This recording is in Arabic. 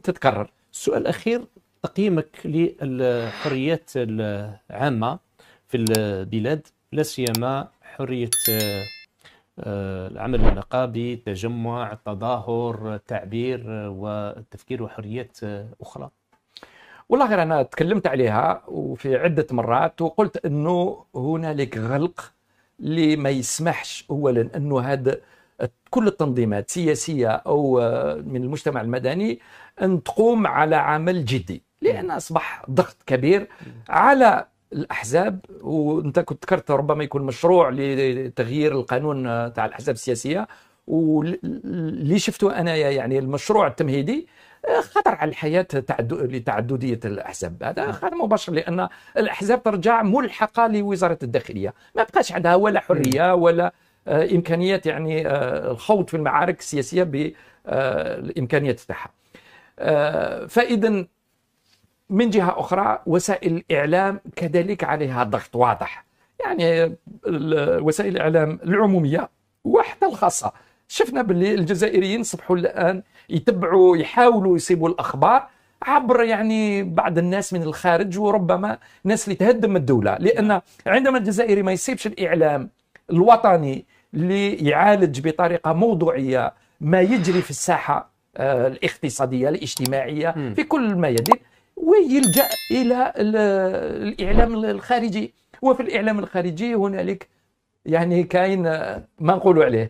تتكرر السؤال الاخير تقييمك للحريات العامه في البلاد لا سيما حريه آه، العمل النقابي التجمع التظاهر التعبير والتفكير وحريات آه، اخرى والله غير انا تكلمت عليها وفي عده مرات وقلت انه هنالك غلق اللي ما يسمحش اولا انه هذا كل التنظيمات سياسية أو آه، من المجتمع المدني أن تقوم على عمل جدي لأن أصبح ضغط كبير على الاحزاب وانت كنت ذكرت ربما يكون مشروع لتغيير القانون آه، تاع الاحزاب السياسيه واللي شفته انا يعني المشروع التمهيدي آه، خطر على الحياه لتعدديه الاحزاب هذا نعم. خطر مباشر لان الاحزاب ترجع ملحقه لوزاره الداخليه ما بقاش عندها ولا حريه ولا آه، امكانيه يعني آه، الخوض في المعارك السياسيه بامكانيه آه، تاعها. فاذا من جهه اخرى وسائل الاعلام كذلك عليها ضغط واضح. يعني وسائل الاعلام العموميه وحتى الخاصه شفنا باللي الجزائريين اصبحوا الان يتبعوا يحاولوا يصيبوا الاخبار عبر يعني بعض الناس من الخارج وربما ناس اللي تهدم الدوله لان عندما الجزائري ما يصيبش الاعلام الوطني اللي يعالج بطريقه موضوعيه ما يجري في الساحه آه، الاقتصاديه الاجتماعيه في كل ما يدير ويلجا الى الاعلام الخارجي وفي الاعلام الخارجي هنالك يعني كاين آه، ما نقولوا عليه